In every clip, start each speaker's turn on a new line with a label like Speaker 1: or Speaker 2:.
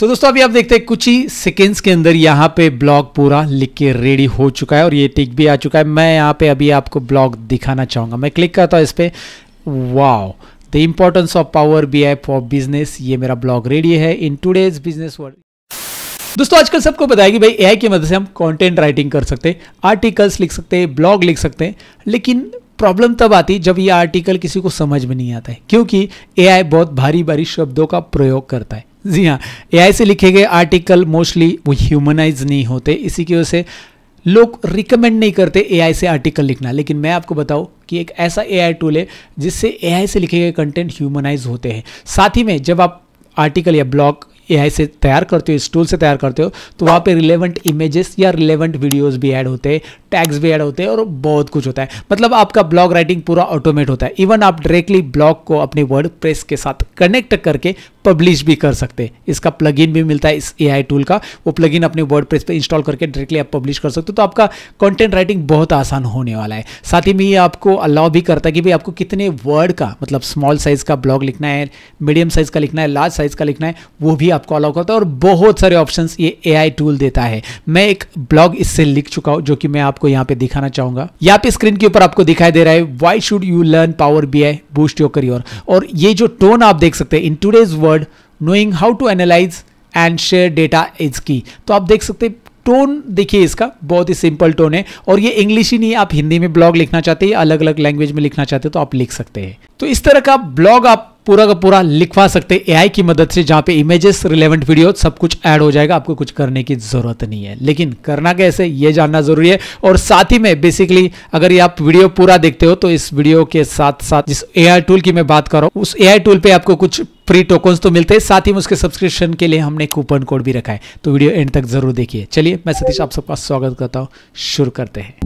Speaker 1: तो दोस्तों अभी आप देखते हैं कुछ ही सेकेंड्स के अंदर यहाँ पे ब्लॉग पूरा लिख के रेडी हो चुका है और ये टिक भी आ चुका है मैं यहाँ पे अभी आपको ब्लॉग दिखाना चाहूँगा मैं क्लिक करता हूँ इस पर wow the importance of Power B I for business ये मेरा ब्लॉग रेडी है इन टूडेज बिजनेस वर्ल्ड दोस्तों आजकल सबको बताया कि भाई एआई की मदद से हम कंटेंट राइटिंग कर सकते हैं आर्टिकल्स लिख सकते हैं ब्लॉग लिख सकते हैं लेकिन प्रॉब्लम तब आती जब ये आर्टिकल किसी को समझ में नहीं आता है क्योंकि ए बहुत भारी भारी शब्दों का प्रयोग करता है जी हाँ ए से लिखे गए आर्टिकल मोस्टली वो ह्यूमनाइज नहीं होते इसी की वजह से लोग रिकमेंड नहीं करते ए से आर्टिकल लिखना लेकिन मैं आपको बताऊँ कि एक ऐसा ए टूल है जिससे ए से लिखे गए कंटेंट ह्यूमनाइज होते हैं साथ ही में जब आप आर्टिकल या ब्लॉग ए से तैयार करते हो इस टूल से तैयार करते हो तो वहाँ पे रिलेवेंट इमेजेस या रिलेवेंट वीडियोस भी ऐड होते हैं टैग्स भी ऐड होते हैं और बहुत कुछ होता है मतलब आपका ब्लॉग राइटिंग पूरा ऑटोमेट होता है इवन आप डायरेक्टली ब्लॉग को अपने वर्ड प्रेस के साथ कनेक्ट करके पब्लिश भी कर सकते हैं इसका प्लगइन भी मिलता है इस ए टूल का वो प्लगइन अपने वर्ड पे इंस्टॉल करके डायरेक्टली आप पब्लिश कर सकते हो तो आपका कंटेंट राइटिंग बहुत आसान होने वाला है साथ ही में ये आपको अलाउ भी करता है कि भाई आपको कितने वर्ड का मतलब स्मॉल साइज का ब्लॉग लिखना है मीडियम साइज का लिखना है लार्ज साइज का लिखना है वो भी आपको अलाउ करता है और बहुत सारे ऑप्शन ये ए टूल देता है मैं एक ब्लॉग इससे लिख चुका हूँ जो कि मैं आपको यहाँ पे दिखाना चाहूंगा यहाँ पे स्क्रीन के ऊपर आपको दिखाई दे रहा है why should you learn Power B I boost your career और ये जो टोन आप देख सकते हैं in today's word word knowing how to analyse and share data is key तो आप देख सकते टोन देखिए इसका बहुत ही सिंपल टोन है और ये इंग्लिश ही नहीं आप हिंदी में ब्लॉग लिखना चाहते हैं अलग अलग लैंग्वेज में लिखना चाहते हैं तो आप लिख सकते हैं तो इस तरह का ब्लॉग आप पूरा का पूरा लिखवा सकते हैं एआई की मदद से जहां पे इमेजेस रिलेवेंट वीडियो सब कुछ ऐड हो जाएगा आपको कुछ करने की ज़रूरत नहीं है लेकिन करना कैसे ये जानना ज़रूरी है और साथ ही में बेसिकली अगर ये आप वीडियो पूरा देखते हो तो इस वीडियो के साथ साथ जिस एआई टूल की मैं बात कर रहा हूं उस एआई टूल पे आपको कुछ फ्री टोकन्स तो मिलते हैं साथ ही में उसके सब्सक्रिप्शन के लिए हमने कूपन कोड भी रखा है तो वीडियो एंड तक जरूर देखिए चलिए मैं सतीश आप सबका स्वागत करता हूँ शुरू करते हैं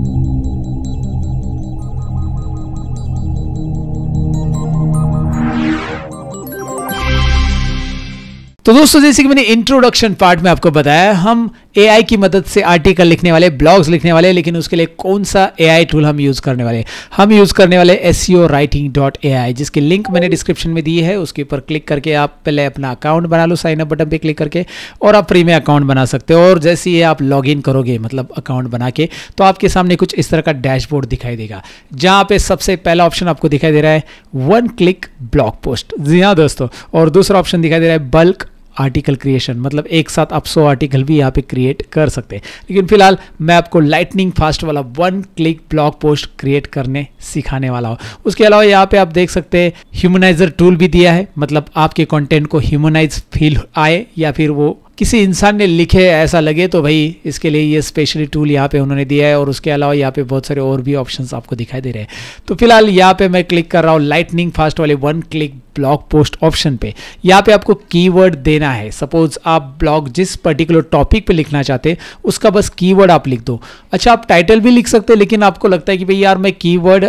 Speaker 1: तो दोस्तों जैसे कि मैंने इंट्रोडक्शन पार्ट में आपको बताया हम ए की मदद से आर्टिकल लिखने वाले ब्लॉग्स लिखने वाले लेकिन उसके लिए कौन सा ए टूल हम यूज़ करने वाले हम यूज़ करने वाले एस राइटिंग डॉट ए जिसकी लिंक मैंने डिस्क्रिप्शन में दी है उसके ऊपर क्लिक करके आप पहले अपना अकाउंट बना लो साइन अप बटन पर क्लिक करके और आप फ्री में अकाउंट बना सकते हो और जैसे ही आप लॉग करोगे मतलब अकाउंट बना के तो आपके सामने कुछ इस तरह का डैशबोर्ड दिखाई देगा जहाँ पे सबसे पहला ऑप्शन आपको दिखाई दे रहा है वन क्लिक ब्लॉग पोस्ट जी हाँ दोस्तों और दूसरा ऑप्शन दिखाई दे रहा है बल्क आर्टिकल क्रिएशन मतलब एक साथ आप सौ आर्टिकल भी यहाँ पे क्रिएट कर सकते हैं लेकिन फिलहाल मैं आपको लाइटनिंग फास्ट वाला one click blog post create करने सिखाने वाला हूँ उसके अलावा यहाँ पे आप देख सकते हैं ह्यूमनाइजर टूल भी दिया है मतलब आपके कॉन्टेंट को ह्यूमनाइज फील आए या फिर वो किसी इंसान ने लिखे ऐसा लगे तो भाई इसके लिए ये स्पेशली टूल यहाँ पे उन्होंने दिया है और उसके अलावा यहाँ पे बहुत सारे और भी ऑप्शन आपको दिखाई दे रहे हैं तो फिलहाल यहाँ पे मैं क्लिक कर रहा हूँ लाइटनिंग फास्ट वाले one click blog post option पे यहाँ पे आपको कीवर्ड देना है सपोज आप ब्लॉग जिस पर्टिकुलर टॉपिक पे लिखना चाहते उसका बस कीवर्ड आप लिख दो अच्छा आप टाइटल भी लिख सकते हैं लेकिन आपको लगता है कि भाई यार मैं कीवर्ड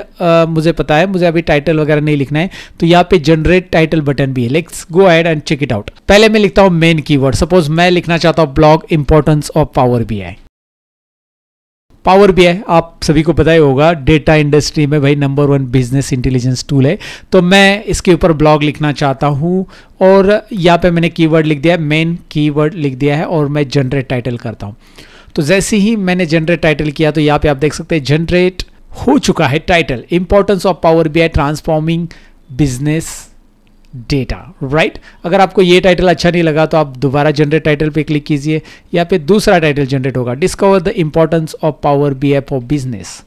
Speaker 1: मुझे पता है मुझे अभी टाइटल वगैरह नहीं लिखना है तो यहाँ पे जनरेट टाइटल बटन भी है let's go add and check it out पहले मैं लिखता हूँ मेन कीवर्ड सपोज मैं लिखना चाहता हूं blog importance of Power B I Power B I आप सभी को पता ही होगा डेटा इंडस्ट्री में भाई number one business intelligence tool है तो मैं इसके ऊपर ब्लॉग लिखना चाहता हूं और यहां पे मैंने कीवर्ड लिख दिया है मेन कीवर्ड लिख दिया है और मैं जनरेट टाइटल करता हूं तो जैसे ही मैंने जनरेट टाइटल किया तो यहां पे आप देख सकते हैं जनरेट हो चुका है title importance of Power B I transforming business data right अगर आपको ये टाइटल अच्छा नहीं लगा तो आप दोबारा जनरेट टाइटल पे क्लिक कीजिए या पे दूसरा टाइटल जनरेट होगा discover the importance of Power B F of business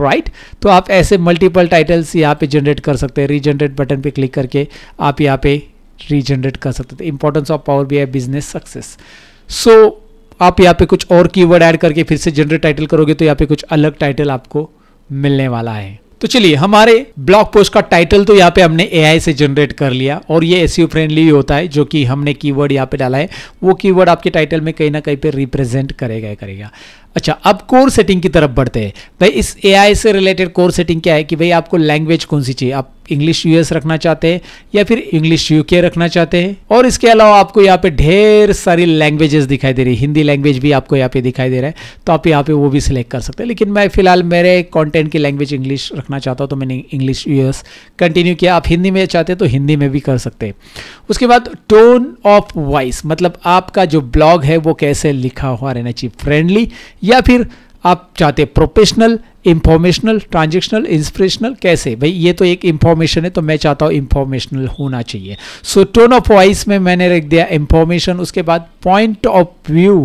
Speaker 1: right तो आप ऐसे मल्टीपल टाइटल्स यहाँ पे जनरेट कर सकते हैं रीजनरेट बटन पे क्लिक करके आप यहाँ पे रीजनरेट कर सकते थे importance of Power B I business success so आप यहाँ पे कुछ और कीवर्ड ऐड करके फिर से जनरेट टाइटल करोगे तो यहाँ पे कुछ अलग टाइटल आपको मिलने वाला है तो चलिए हमारे ब्लॉग पोस्ट का टाइटल तो यहाँ पे हमने एआई से जनरेट कर लिया और ये एस फ्रेंडली होता है जो कि हमने कीवर्ड यहाँ पे डाला है वो कीवर्ड आपके टाइटल में कहीं ना कहीं पे रिप्रेजेंट करेगा करेगा अच्छा अब कोर सेटिंग की तरफ बढ़ते हैं भाई इस एआई से रिलेटेड कोर सेटिंग क्या है कि भाई आपको लैंग्वेज कौन सी चाहिए आप इंग्लिश यूएस रखना चाहते हैं या फिर इंग्लिश यूके रखना चाहते हैं और इसके अलावा आपको यहाँ पे ढेर सारी लैंग्वेजेस दिखाई दे रही है हिंदी लैंग्वेज भी आपको यहाँ पे दिखाई दे रहा है तो आप यहाँ पे वो भी सिलेक्ट कर सकते हैं लेकिन मैं फिलहाल मेरे कॉन्टेंट की लैंग्वेज इंग्लिश रखना चाहता हूँ तो मैंने इंग्लिश यूएस कंटिन्यू किया आप हिंदी में चाहते हैं तो हिंदी में भी कर सकते हैं उसके बाद टोन ऑफ वॉइस मतलब आपका जो ब्लॉग है वो कैसे लिखा हुआ रहना चाहिए फ्रेंडली या फिर आप चाहते हैं प्रोफेशनल इंफॉर्मेशनल ट्रांजेक्शनल इंस्पिरेशनल कैसे भाई ये तो एक इंफॉर्मेशन है तो मैं चाहता हूँ इंफॉर्मेशनल होना चाहिए सो टोन ऑफ वॉइस में मैंने रख दिया इंफॉर्मेशन उसके बाद point of view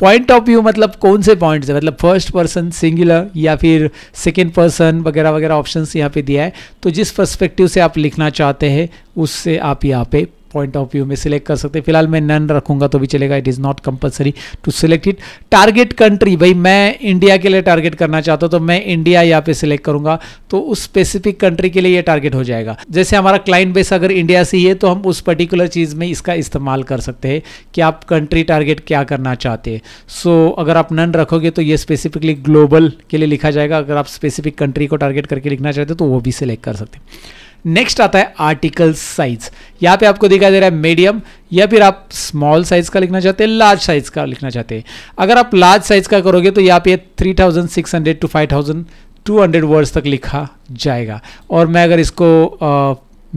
Speaker 1: point of view मतलब कौन से पॉइंट्स है मतलब फर्स्ट पर्सन सिंगुलर या फिर सेकेंड पर्सन वगैरह वगैरह ऑप्शन यहाँ पे दिया है तो जिस परस्पेक्टिव से आप लिखना चाहते हैं उससे आप यहाँ पे पॉइंट ऑफ व्यू में सिलेक्ट कर सकते हैं फिलहाल मैं नन रखूंगा तो भी चलेगा it is not compulsory to select it target country भाई मैं इंडिया के लिए टारगेट करना चाहता हूं तो मैं इंडिया यहाँ पे सिलेक्ट करूंगा तो उस स्पेसिफिक कंट्री के लिए ये टारगेट हो जाएगा जैसे हमारा क्लाइंट बेस अगर इंडिया से ही है तो हम उस पर्टिकुलर चीज़ में इसका इस्तेमाल कर सकते हैं कि आप कंट्री टारगेट क्या करना चाहते हैं सो so, अगर आप नन रखोगे तो ये स्पेसिफिकली ग्लोबल के लिए लिखा जाएगा अगर आप स्पेसिफिक कंट्री को टारगेट करके लिखना चाहते हो तो वो भी सिलेक्ट कर सकते हैं नेक्स्ट आता है आर्टिकल साइज यहाँ पे आपको दिखाई दे रहा है मीडियम या फिर आप स्मॉल साइज का लिखना चाहते हैं लार्ज साइज का लिखना चाहते हैं अगर आप लार्ज साइज का करोगे तो यहाँ पे 3600 टू 5200 वर्ड्स तक लिखा जाएगा और मैं अगर इसको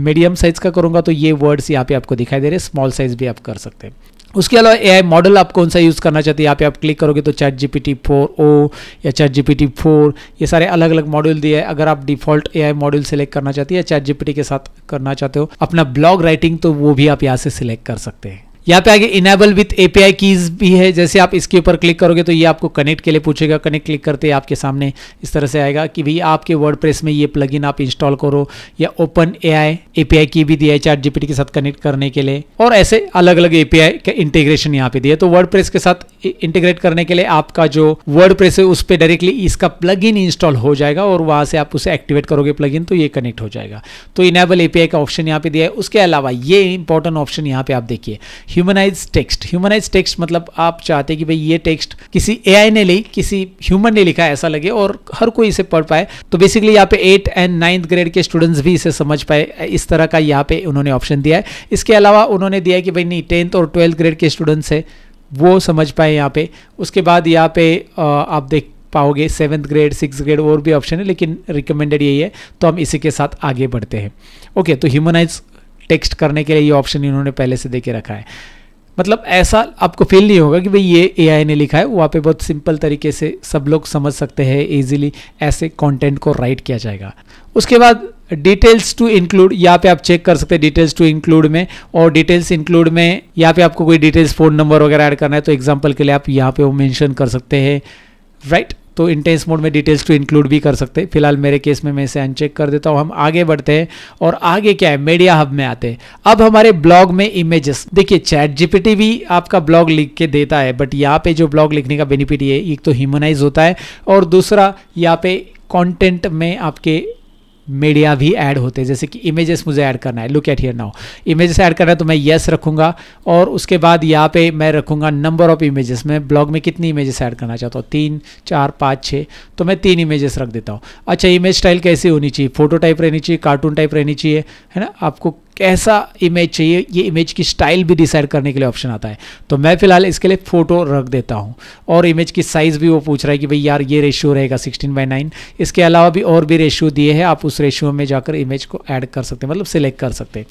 Speaker 1: मीडियम साइज का करूंगा तो ये वर्ड्स यहाँ पे आपको दिखाई दे रहे हैं स्मॉल साइज भी आप कर सकते हैं उसके अलावा ए मॉडल आप कौन सा यूज़ करना चाहते हैं यहाँ पे आप क्लिक करोगे तो Chat G P T four O या Chat G P T four ये सारे अलग अलग मॉड्यूल दिए हैं अगर आप default A I module select करना चाहते हैं या चैट जी पी टी के साथ करना चाहते हो अपना ब्लॉग राइटिंग तो वो भी आप यहाँ से सिलेक्ट कर सकते हैं यहाँ पे आगे इनेबल विथ एपीआई कीज भी है जैसे आप इसके ऊपर क्लिक करोगे तो ये आपको कनेक्ट के लिए पूछेगा कनेक्ट क्लिक करते ही आपके सामने इस तरह से आएगा कि भाई आपके वर्ड में ये प्लगइन आप इंस्टॉल करो या ओपन ए आई की भी दिया है चार्ट जीपीटी के साथ कनेक्ट करने के लिए और ऐसे अलग अलग एपीआई का इंटीग्रेशन यहाँ पे दिया तो वर्ड के साथ इंटीग्रेट करने के लिए आपका जो वर्ड है उस पर डायरेक्टली इसका प्लग इंस्टॉल हो जाएगा और वहां से आप उसे एक्टिवेट करोगे प्लग तो ये कनेक्ट हो जाएगा तो इनेबल एपीआई का ऑप्शन यहाँ पे दिया है उसके अलावा ये इंपॉर्टेंट ऑप्शन यहाँ पे आप देखिए ह्यूमनाइज टेक्स्ट ह्यूमनाइज टेक्स्ट मतलब आप चाहते कि भाई ये टेक्स्ट किसी ए ने ली किसी ह्यूमन ने लिखा ऐसा लगे और हर कोई इसे पढ़ पाए तो बेसिकली यहाँ पे एट एंड नाइन्थ ग्रेड के स्टूडेंट्स भी इसे समझ पाए इस तरह का यहाँ पे उन्होंने ऑप्शन दिया है इसके अलावा उन्होंने दिया कि भाई नहीं टेंथ और ट्वेल्थ ग्रेड के स्टूडेंट्स है वो समझ पाए यहाँ पे उसके बाद यहाँ पे आप देख पाओगे सेवन्थ ग्रेड सिक्स ग्रेड और भी ऑप्शन है लेकिन रिकमेंडेड यही है तो हम इसी के साथ आगे बढ़ते हैं ओके तो ह्यूमनाइज टेक्स्ट करने के लिए ये ऑप्शन इन्होंने पहले से दे के रखा है मतलब ऐसा आपको फील नहीं होगा कि भाई ये एआई ने लिखा है वहाँ पे बहुत सिंपल तरीके से सब लोग समझ सकते हैं इजीली ऐसे कंटेंट को राइट किया जाएगा उसके बाद डिटेल्स टू इंक्लूड यहाँ पे आप चेक कर सकते हैं डिटेल्स टू इंक्लूड में और डिटेल्स इंक्लूड में यहाँ पे आपको कोई डिटेल्स फ़ोन नंबर वगैरह ऐड करना है तो एग्जाम्पल के लिए आप यहाँ पे वो मैंशन कर सकते हैं राइट right? तो इंटेंस मोड में डिटेल्स टू इंक्लूड भी कर सकते हैं फिलहाल मेरे केस में मैं इसे अनचेक कर देता हूँ हम आगे बढ़ते हैं और आगे क्या है मीडिया हब में आते हैं अब हमारे ब्लॉग में इमेजेस देखिए चैट जीपीटी भी आपका ब्लॉग लिख के देता है बट यहाँ पे जो ब्लॉग लिखने का बेनिफिट ये एक तो ह्यूमनाइज होता है और दूसरा यहाँ पे कंटेंट में आपके मीडिया भी ऐड होते हैं जैसे कि इमेजेस मुझे ऐड करना है look at here now images add करना है तो मैं येस रखूंगा रखूँगा और उसके बाद यहाँ पे मैं रखूँगा नंबर ऑफ इमेजेस मैं ब्लॉग में कितनी इमेजेस ऐड करना चाहता हूँ तीन चार पाँच छः तो मैं तीन इमेजेस रख देता हूँ अच्छा इमेज स्टाइल कैसी होनी चाहिए फोटो टाइप रहनी चाहिए कार्टून टाइप रहनी चाहिए है ना आपको कैसा इमेज चाहिए ये इमेज की स्टाइल भी डिसाइड करने के लिए ऑप्शन आता है तो मैं फिलहाल इसके लिए फ़ोटो रख देता हूँ और इमेज की साइज़ भी वो पूछ रहा है कि भाई यार ये रेशियो रहेगा सिक्सटीन बाई नाइन इसके अलावा भी और भी रेशियो दिए हैं आप उस रेशियो में जाकर इमेज को ऐड कर सकते हैं मतलब सिलेक्ट कर सकते हैं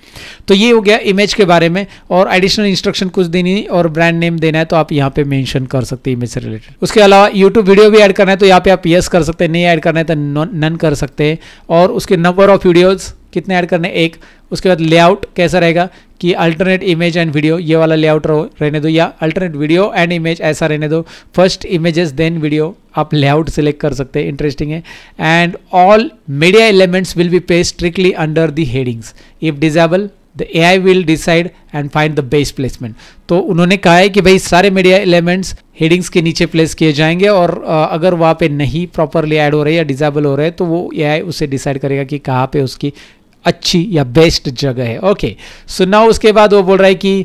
Speaker 1: तो ये हो गया इमेज के बारे में और एडिशनल इंस्ट्रक्शन कुछ देनी और ब्रांड नेम देना है तो आप यहाँ पे मैंशन कर सकते हैं इमेज से रिलेटेड उसके अलावा यूट्यूब वीडियो भी ऐड करना है तो यहाँ पे आप यस कर सकते हैं नहीं ऐड करना है तो नन कर सकते हैं और उसके नंबर ऑफ वीडियोज़ कितने ऐड करने एक उसके बाद लेआउट कैसा रहेगा कि अल्टरनेट इमेज एंड वीडियो ये वाला लेआउट रहने दो या अल्टरनेट वीडियो एंड इमेज ऐसा रहने दो फर्स्ट इमेजेस देन वीडियो आप लेआउट सेलेक्ट कर सकते हैं इंटरेस्टिंग है and all media elements will be पे strictly under the headings if disable the A I will decide and find the best placement तो उन्होंने कहा है कि भाई सारे मीडिया एलिमेंट्स हेडिंग्स के नीचे प्लेस किए जाएंगे और अगर वहाँ पे नहीं प्रॉपरली ऐड हो रहे या डिजेबल हो रहे तो वो ए आई उसे डिसाइड करेगा कि कहाँ पे उसकी अच्छी या बेस्ट जगह है ओके सो नाउ उसके बाद वो बोल रहा है कि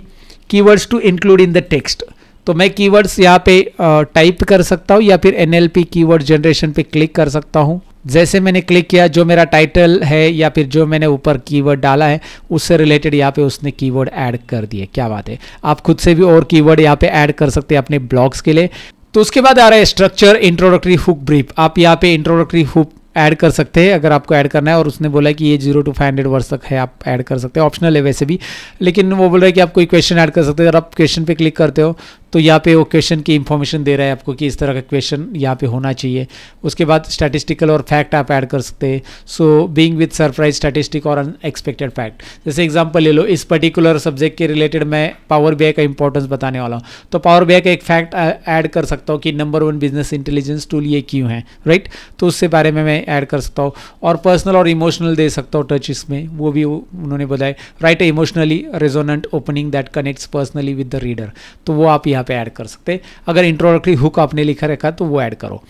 Speaker 1: keywords to include in the text तो मैं कीवर्ड्स यहाँ पे टाइप कर सकता हूँ या फिर एन कीवर्ड जनरेशन पे क्लिक कर सकता हूँ जैसे मैंने क्लिक किया जो मेरा टाइटल है या फिर जो मैंने ऊपर कीवर्ड डाला है उससे रिलेटेड यहाँ पे उसने कीवर्ड ऐड कर दिए क्या बात है आप खुद से भी और कीवर्ड यहाँ पे ऐड कर सकते हैं अपने ब्लॉग्स के लिए तो उसके बाद आ रहा है स्ट्रक्चर इंट्रोडक्टरी हुक ब्रीफ आप यहाँ पे इंट्रोडक्टरी हुक ऐड कर सकते हैं अगर आपको ऐड करना है और उसने बोला कि ये जीरो टू फाइव हंड्रेड वर्ष तक है आप ऐड कर सकते हैं ऑप्शनल है वैसे भी लेकिन वो बोल रहा है कि आप कोई क्वेश्चन ऐड कर सकते हो अगर आप क्वेश्चन पे क्लिक करते हो तो यहाँ पे वो क्वेश्चन की इन्फॉर्मेशन दे रहा है आपको कि इस तरह का क्वेश्चन यहाँ पे होना चाहिए उसके बाद स्टैटिस्टिकल और फैक्ट आप ऐड कर सकते हैं so being with surprise statistic और अनएक्सपेक्टेड फैक्ट जैसे एग्जाम्पल ले लो इस पर्टिकुलर सब्जेक्ट के रिलेटेड मैं पावर बी का इंपॉर्टेंस बताने वाला हूँ तो पावर बी का एक फैक्ट ऐड कर सकता हूँ कि number one business intelligence tool ये क्यों है राइट तो उससे बारे में मैं ऐड कर सकता हूँ और पर्सनल और इमोशनल दे सकता हूँ टच इसमें वो भी उन्होंने बताया right a emotionally resonant opening that connects personally with the reader तो वो आप यहाँ यहाँ पे ऐड कर सकते अगर इंट्रोडक्टरी हुक आपने लिखा रखा तो वो ऐड करो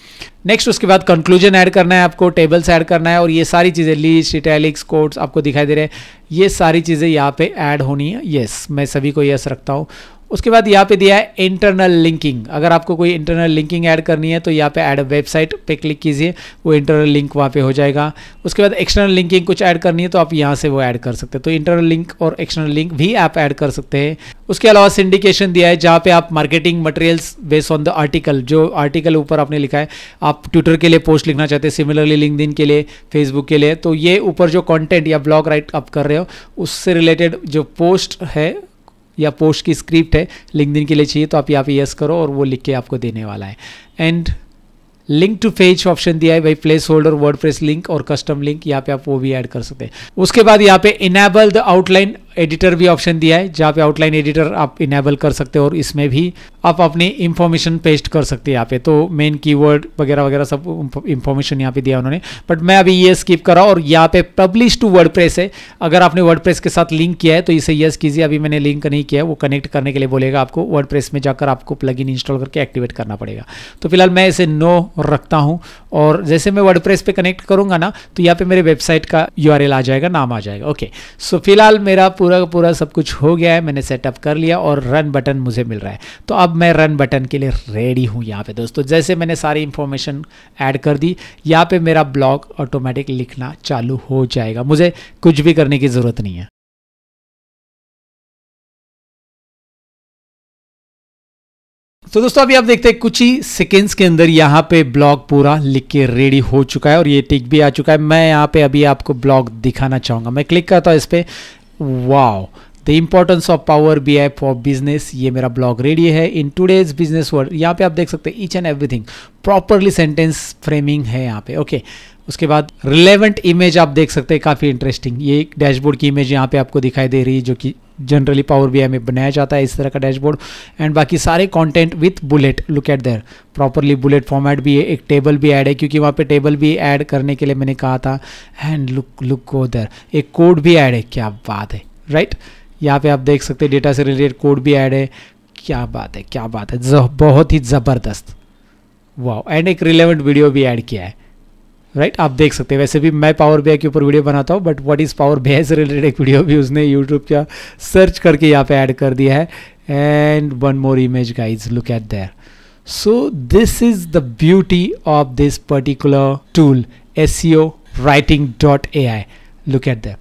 Speaker 1: नेक्स्ट उसके बाद कंक्लूजन ऐड करना है आपको टेबल्स ऐड करना है और ये सारी चीज़ें लीज इटैलिक्स कोड्स आपको दिखाई दे रहे हैं ये सारी चीज़ें यहाँ पे ऐड होनी है यस मैं सभी को यस रखता हूँ उसके बाद यहाँ पे दिया है इंटरनल लिंकिंग अगर आपको कोई इंटरनल लिंकिंग ऐड करनी है तो यहाँ पे ऐड वेबसाइट पे क्लिक कीजिए वो इंटरनल लिंक वहाँ पे हो जाएगा उसके बाद एक्सटर्नल लिंकिंग कुछ ऐड करनी है तो आप यहाँ से वो ऐड कर सकते हैं तो इंटरनल लिंक और एक्सटर्नल लिंक भी आप ऐड कर सकते हैं उसके अलावा सिंडिकेशन दिया है जहाँ पे आप marketing materials based on the article जो आर्टिकल ऊपर आपने लिखा है आप ट्विटर के लिए पोस्ट लिखना चाहते हैं सिमिलरली लिंकड के लिए फेसबुक के लिए तो ये ऊपर जो कॉन्टेंट या ब्लॉग राइट आप कर रहे हो उससे रिलेटेड जो पोस्ट है या पोस्ट की स्क्रिप्ट है दिन के लिए चाहिए तो आप यहाँ पे यस करो और वो लिख के आपको देने वाला है and link to page option दिया है भाई प्लेस होल्डर वर्ड लिंक और कस्टम लिंक यहाँ पे आप वो भी ऐड कर सकते हैं उसके बाद यहाँ पे इनेबल द आउटलाइन एडिटर भी ऑप्शन दिया है जहाँ पे आउटलाइन एडिटर आप इनेबल कर सकते हो और इसमें भी आप अपनी इन्फॉर्मेशन पेस्ट कर सकते हैं यहाँ पे तो मेन कीवर्ड वगैरह वगैरह सब इन्फॉर्मेशन यहाँ पे दिया उन्होंने बट मैं अभी ये स्किप करा और यहाँ पे पब्लिश टू वर्ड है अगर आपने वर्ड के साथ लिंक किया है तो इसे येस कीजिए अभी मैंने लिंक नहीं किया है वो कनेक्ट करने के लिए बोलेगा आपको वर्ड में जाकर आपको प्लग इंस्टॉल करके एक्टिवेट करना पड़ेगा तो फिलहाल मैं इसे नो रखता हूँ और जैसे मैं वर्ड पे कनेक्ट करूँगा ना तो यहाँ पे मेरे वेबसाइट का यू आ जाएगा नाम आ जाएगा ओके सो फिलहाल मेरा पूरा का पूरा सब कुछ हो गया है मैंने सेटअप कर लिया और रन बटन मुझे मिल रहा है तो अब मैं रन बटन के लिए रेडी हूँ यहाँ पे दोस्तों जैसे मैंने सारी इन्फॉर्मेशन ऐड कर दी यहाँ पे मेरा ब्लॉग ऑटोमेटिक लिखना चालू हो जाएगा मुझे कुछ भी करने की ज़रूरत नहीं है तो दोस्तों अभी आप देखते हैं कुछ ही सेकेंड्स के अंदर यहाँ पे ब्लॉग पूरा लिख के रेडी हो चुका है और ये टिक भी आ चुका है मैं यहाँ पे अभी आपको ब्लॉग दिखाना चाहूँगा मैं क्लिक करता हूँ इस पर wow the importance of Power B I for business ये मेरा ब्लॉग रेडी है इन टूडेज बिजनेस वर्ल्ड यहाँ पे आप देख सकते हैं each and everything properly sentence framing है यहाँ पे ओके okay. उसके बाद रिलेवेंट इमेज आप देख सकते हैं काफ़ी इंटरेस्टिंग ये डैशबोर्ड की इमेज यहाँ पे आपको दिखाई दे रही है जो कि जनरली पावर बी में बनाया जाता है इस तरह का डैशबोर्ड एंड बाकी सारे content with bullet look at there properly bullet format भी है एक टेबल भी ऐड है क्योंकि वहाँ पे टेबल भी ऐड करने के लिए मैंने कहा था and look look go there एक कोड भी ऐड है क्या बात है राइट right? यहाँ पे आप देख सकते हैं डेटा से रिलेटेड कोड भी ऐड है क्या बात है क्या बात है बहुत ही ज़बरदस्त वाह एंड एक रिलेवेंट वीडियो भी ऐड किया है राइट right? आप देख सकते हैं वैसे भी मैं पावर बी के ऊपर वीडियो बनाता हूँ but what is Power B से रिलेटेड एक वीडियो भी उसने यूट्यूब का सर्च करके यहाँ पे ऐड कर दिया है and one more image guys look at there so this is the beauty of this particular tool S C O writing dot A I look at that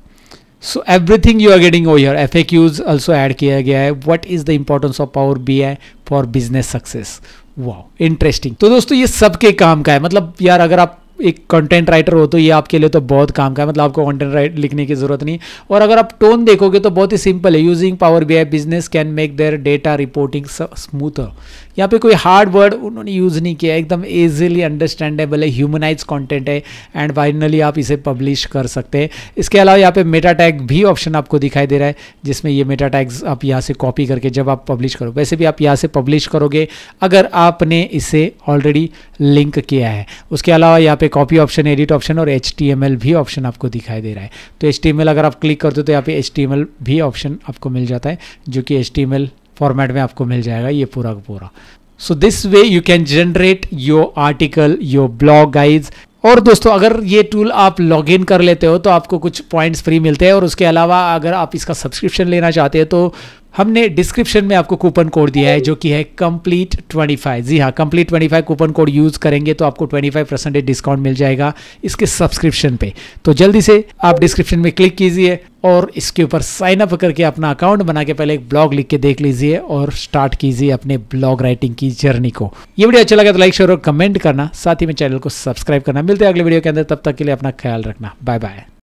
Speaker 1: so everything you are getting over here faqs also add किया गया है what is the importance of power bi for business success wow interesting तो दोस्तों ये सबके काम का है मतलब यार अगर आप एक कंटेंट राइटर हो तो ये आपके लिए तो बहुत काम का है मतलब आपको कंटेंट राइट लिखने की ज़रूरत नहीं और अगर आप टोन देखोगे तो बहुत ही सिंपल है using Power B I business can make their data reporting smooth यहाँ पे कोई हार्ड वर्ड उन्होंने यूज़ नहीं किया एकदम ईजिली अंडरस्टैंडेबल है ह्यूमनाइज कॉन्टेंट है एंड फाइनली आप इसे पब्लिश कर सकते हैं इसके अलावा यहाँ पे मेटा टैग भी ऑप्शन आपको दिखाई दे रहा है जिसमें ये मेटा टैग्स आप यहाँ से कॉपी करके जब आप पब्लिश करो वैसे भी आप यहाँ से पब्लिश करोगे अगर आपने इसे ऑलरेडी लिंक किया है उसके अलावा यहाँ पे कॉपी ऑप्शन एडिट ऑप्शन और एच भी ऑप्शन आपको दिखाई दे रहा है तो एच अगर आप क्लिक करते हो तो यहाँ पे एच भी ऑप्शन आपको मिल जाता है जो कि एच फॉर्मेट में आपको मिल जाएगा ये पूरा का पूरा so this way you can generate your article your blog guides और दोस्तों अगर ये टूल आप लॉग इन कर लेते हो तो आपको कुछ पॉइंट्स फ्री मिलते हैं और उसके अलावा अगर आप इसका सब्सक्रिप्शन लेना चाहते हैं तो हमने डिस्क्रिप्शन में आपको कूपन कोड दिया है जो कि है कंप्लीट फाइव जी हाँ complete five coupon code use करेंगे तो आपको ट्वेंटी फाइव परसेंटेज डिस्काउंट मिल जाएगा इसके सब्सक्रिप्शन पे तो जल्दी से आप डिस्क्रिप्शन में क्लिक कीजिए और इसके ऊपर साइन अप करके अपना अकाउंट बना के पहले एक ब्लॉग लिख के देख लीजिए और स्टार्ट कीजिए अपने ब्लॉग राइटिंग की जर्नी को ये वीडियो अच्छा लगा तो लाइक शेयर और कमेंट करना साथ ही में चैनल को सब्सक्राइब करना मिलते हैं अगले वीडियो के अंदर तब तक के लिए अपना ख्याल रखना बाय बाय